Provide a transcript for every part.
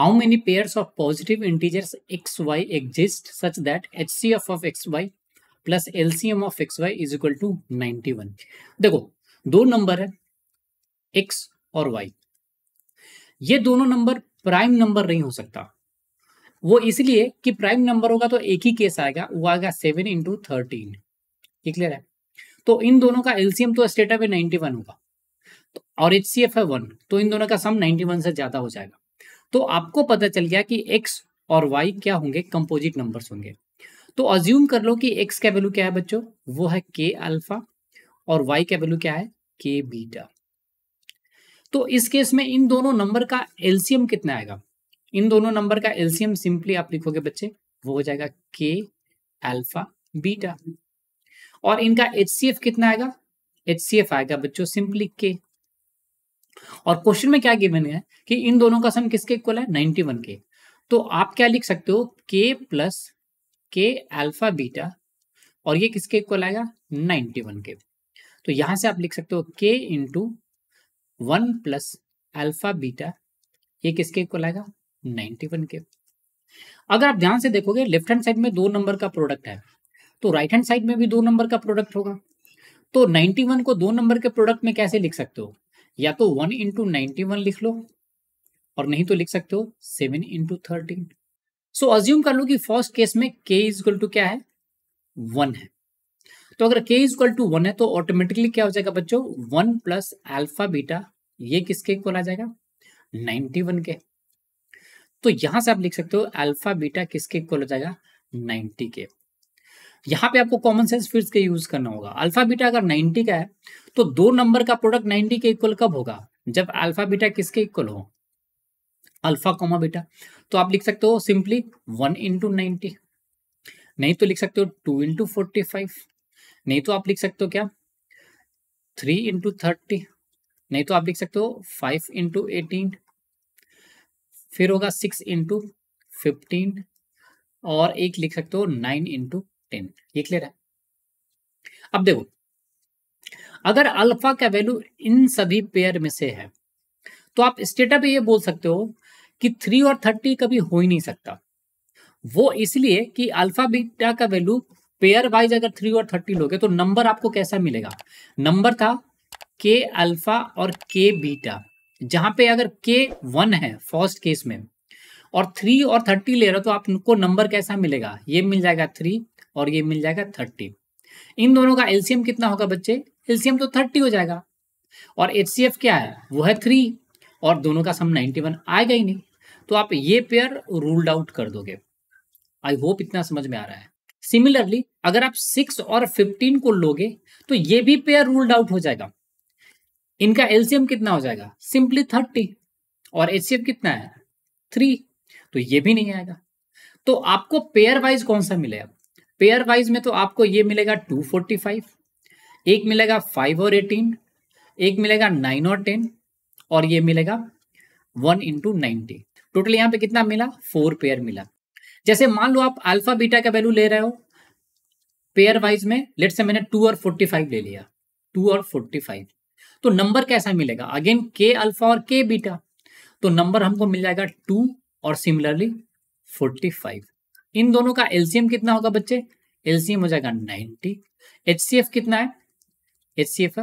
How many pairs of positive integers xy exist such that HCF of xy plus LCM of X Y is equal to ninety one देखो दो number है x और Y ये दोनों number prime number नहीं हो सकता वो इसलिए कि प्राइम नंबर होगा तो एक ही केस आएगा वो आएगा सेवन इंटू थर्टीन ये क्लियर है तो इन दोनों का एलसीएम तो स्टेटा पे नाइनटी वन होगा तो और एच है वन तो इन दोनों का सम नाइनटी वन से ज्यादा हो जाएगा तो आपको पता चल गया कि एक्स और वाई क्या होंगे कंपोजिट नंबर्स होंगे तो अज्यूम कर लो कि एक्स का वैल्यू क्या है बच्चों वो है के अल्फा और वाई का वैल्यू क्या है के बीटा तो इस केस में इन दोनों नंबर का एल्सियम कितना आएगा इन दोनों नंबर का एल्सियम सिंपली आप लिखोगे बच्चे वो हो जाएगा के अल्फा बीटा और इनका एच कितना आएगा एच आएगा बच्चों सिंपली के और क्वेश्चन में क्या गिवन है कि इन दोनों का सम किसके इक्वल है 91 के तो आप क्या लिख सकते हो के प्लस के अल्फा बीटा और ये किसके इक्वल आएगा 91 के तो यहां से आप लिख सकते हो के into one plus alpha beta ये किसके इक्वल आएगा नाइनटी वन के अगर आप ध्यान से देखोगे लेफ्ट हैंड साइड में दो नंबर का प्रोडक्ट है तो राइट हैंड साइड में भी दो नंबर का प्रोडक्ट होगा तो 91 को दो नंबर के प्रोडक्ट में कैसे लिख सकते हो या तो वन इंटू नाइनटी वन लिख लो और नहीं तो लिख सकते हो seven into thirteen so assume कर लो कि फर्स्ट केस में के इज इक्वल टू क्या है वन है तो अगर के इज इक्वल टू वन है तो ऑटोमेटिकली क्या हो जाएगा बच्चों वन प्लस एल्फा बीटा ये किसके इक्वल आ जाएगा नाइनटी वन के तो यहां से आप लिख सकते हो अल्फा बीटा किसके इक्वल हो जाएगा नाइनटी के यहाँ पे आपको कॉमन सेंस फिर यूज करना होगा अल्फा बीटा अगर 90 का है तो दो नंबर का प्रोडक्ट 90 के इक्वल कब होगा जब अल्फा बीटा किसके इक्वल हो अल्फा कॉमा बीटा तो आप लिख सकते हो सिंपली वन इंटू नाइनटी नहीं तो लिख सकते हो टू इंटू फोर्टी फाइव नहीं तो आप लिख सकते हो क्या थ्री इंटू थर्टी नहीं तो आप लिख सकते हो फाइव इंटू एटीन फिर होगा सिक्स इंटू फिफ्टीन और एक लिख सकते हो नाइन इंटू टेन ये क्लियर है अब देखो अगर अल्फा का वैल्यू इन सभी पेयर में से है तो आप स्टेटा पे ये बोल सकते हो कि थ्री और थर्टी कभी हो ही नहीं सकता वो इसलिए कि अल्फा बीटा का वैल्यू पेयर वाइज अगर थ्री और थर्टी लोगे तो नंबर आपको कैसा मिलेगा नंबर था के अल्फा और के बीटा जहां पे अगर के वन है फर्स्ट केस में और थ्री और थर्टी ले रहे हो तो आपको नंबर कैसा मिलेगा ये मिल जाएगा थ्री और ये मिल जाएगा थर्टी इन दोनों का एलसीएम कितना होगा बच्चे एलसीएम तो थर्टी हो जाएगा और एच क्या है वो है थ्री और दोनों का सम नाइनटी वन आएगा ही नहीं तो आप ये पेयर रूल्ड आउट कर दोगे आई होप इतना समझ में आ रहा है सिमिलरली अगर आप सिक्स और फिफ्टीन को लोगे तो ये भी पेयर रूल्ड आउट हो जाएगा इनका एलसीएम कितना हो जाएगा सिंपली थर्टी और एच कितना है थ्री तो ये भी नहीं आएगा तो आपको पेयर वाइज कौन सा मिलेगा पेयर वाइज में तो आपको ये मिलेगा 245 एक मिलेगा 5 और 18 एक मिलेगा 9 और 10 और ये मिलेगा 1 इंटू नाइनटी टोटल यहाँ पे कितना मिला फोर पेयर मिला जैसे मान लो आप अल्फा बीटा का वैल्यू ले रहे हो पेयर वाइज में लेट से मैंने टू और फोर्टी फाइव ले लिया टू और फोर्टी फाइव तो नंबर कैसा मिलेगा अगेन के अल्फा और के बीटा तो नंबर हमको मिल जाएगा टू और सिमिलरली फोर्टी फाइव इन दोनों का एलसीएम कितना होगा बच्चे एलसीएम हो जाएगा नाइनटी एच कितना है एच सी एफ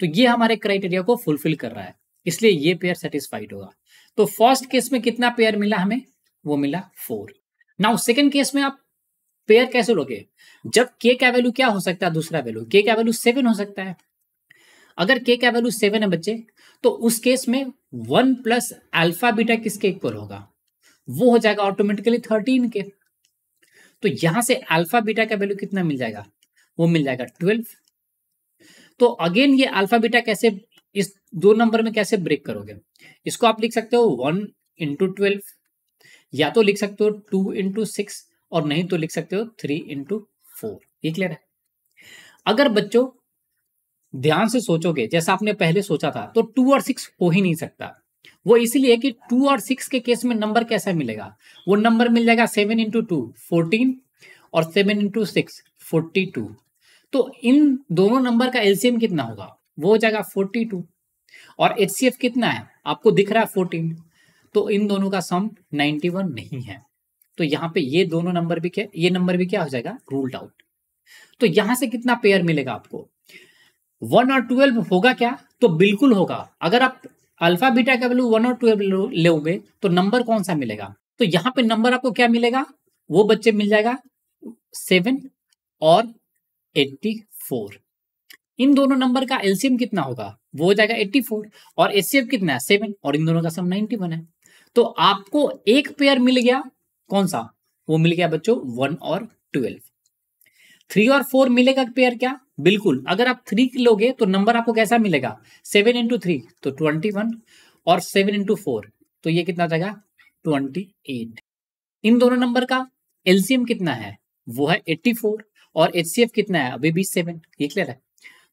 तो ये हमारे क्राइटेरिया को फुलफिल कर रहा है इसलिए ये पेयर सेटिस्फाइड होगा तो फर्स्ट केस में कितना पेयर मिला हमें वो मिला फोर नाउ सेकेंड केस में आप पेयर कैसे लोगे जब के का वैल्यू क्या हो सकता है दूसरा वैल्यू के का वैल्यू सेवन हो सकता है अगर के का वैल्यू सेवन है बच्चे तो उस केस में वन प्लस अल्फा बीटा किसके इक्वल होगा वो हो जाएगा ऑटोमेटिकली थर्टीन के तो यहां से अल्फा बीटा का वैल्यू कितना मिल जाएगा वो मिल जाएगा ट्वेल्व तो अगेन ये अल्फा बीटा कैसे इस दो नंबर में कैसे ब्रेक करोगे इसको आप लिख सकते हो वन इंटू ट्वेल्व या तो लिख सकते हो टू इंटू सिक्स और नहीं तो लिख सकते हो थ्री इंटू फोर ये क्लियर है अगर बच्चों ध्यान से सोचोगे जैसा आपने पहले सोचा था तो टू और सिक्स हो ही नहीं सकता वो इसीलिए कि टू और सिक्स के केस में नंबर कैसा मिलेगा वो नंबर मिल जाएगा सेवन इंटू टू फोर्टीन और seven into six forty two तो इन दोनों नंबर का एलसीएम कितना होगा वो हो जाएगा फोर्टी टू और एच कितना है आपको दिख रहा है फोर्टीन तो इन दोनों का सम वन नहीं है तो यहाँ पे ये दोनों नंबर भी क्या ये नंबर भी क्या हो जाएगा रूल्ड आउट तो यहां से कितना पेयर मिलेगा आपको वन और ट्वेल्व होगा क्या तो बिल्कुल होगा अगर आप अल्फा बीटा का वैल्यू वन और ट्वेल्व लोगे तो नंबर कौन सा मिलेगा तो यहाँ पे नंबर आपको क्या मिलेगा वो बच्चे मिल जाएगा सेवन और एट्टी फोर इन दोनों नंबर का एलसीएम कितना होगा वो हो जाएगा एट्टी फोर और एचसीएम कितना है सेवन और इन दोनों का सम नाइनटी वन है तो आपको एक पेयर मिल गया कौन सा वो मिल गया बच्चों वन और ट्वेल्व थ्री और फोर मिलेगा पेयर क्या बिल्कुल अगर आप थ्री लोगे तो नंबर आपको कैसा मिलेगा सेवन इंटू थ्री तो ट्वेंटी वन और सेवन इंटू फोर तो ये कितना जाएगा ट्वेंटी एट इन दोनों नंबर का एलसीएम कितना है वो है एट्टी फोर और एच कितना है अभी भी सेवन ये क्लियर है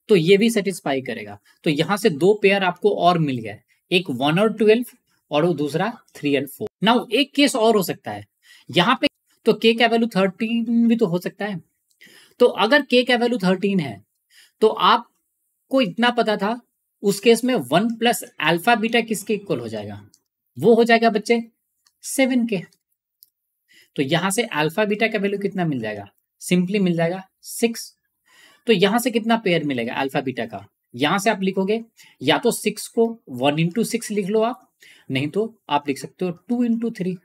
तो ये भी सेटिस्फाई करेगा तो यहाँ से दो पेयर आपको और मिल गया एक वन और ट्वेल्व और वो दूसरा थ्री एंड फोर नाउ एक केस और हो सकता है यहाँ पे तो के का वैल्यू थर्टीन भी तो हो सकता है तो अगर के का वैल्यू थर्टीन है तो आपको इतना पता था उस केस में वन प्लस अल्फा बीटा किसके इक्वल हो जाएगा वो हो जाएगा बच्चे सेवन के तो यहां से अल्फा बीटा का वैल्यू कितना मिल जाएगा सिंपली मिल जाएगा सिक्स तो यहां से कितना पेयर मिलेगा अल्फा बीटा का यहां से आप लिखोगे या तो सिक्स को वन इंटू सिक्स लिख लो आप नहीं तो आप लिख सकते हो टू इंटू थ्री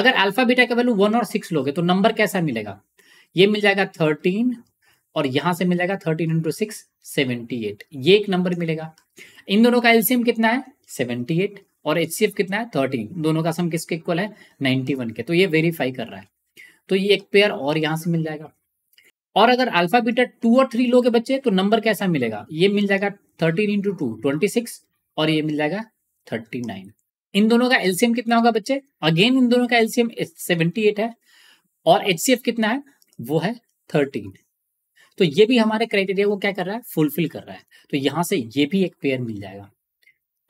अगर अल्फा बीटा का वैल्यू वन और सिक्स लोगे तो नंबर कैसा मिलेगा ये मिल जाएगा थर्टीन और यहां से मिल जाएगा thirteen into six seventy eight ये एक नंबर मिलेगा इन दोनों का एलसीएम कितना है सेवेंटी एट और एच कितना है थर्टीन दोनों का सम किसके इक्वल है नाइनटी वन के तो ये वेरीफाई कर रहा है तो ये एक पेयर और यहां से मिल जाएगा और अगर अल्फा बीटा टू और थ्री लोगे बच्चे तो नंबर कैसा मिलेगा ये मिल जाएगा thirteen into two twenty six और ये मिल जाएगा थर्टी नाइन इन दोनों का एलसीएम कितना होगा बच्चे अगेन इन दोनों का एलसीएम सेवेंटी एट है और एच कितना है वो है थर्टीन तो ये भी हमारे क्राइटेरिया को क्या कर रहा है फुलफिल कर रहा है तो यहां से ये भी एक पेयर मिल जाएगा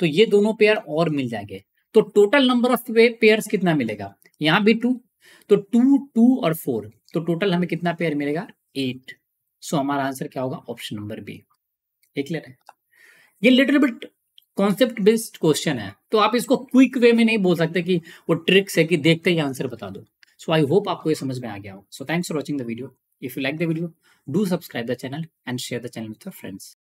तो ये दोनों पेयर और मिल जाएंगे तो टोटल नंबर ऑफ पेयर कितना मिलेगा यहां भी टू तो टू टू और फोर तो टोटल हमें कितना पेयर मिलेगा एट सो हमारा आंसर क्या होगा ऑप्शन नंबर बी क्लियर है ये little bit concept based question है तो आप इसको क्विक वे में नहीं बोल सकते कि वो ट्रिक्स है कि देखते ही आंसर बता दो सो आई होप आपको ये समझ में आ गया हो so thanks for watching the video if you like the video do subscribe the channel and share the channel with your friends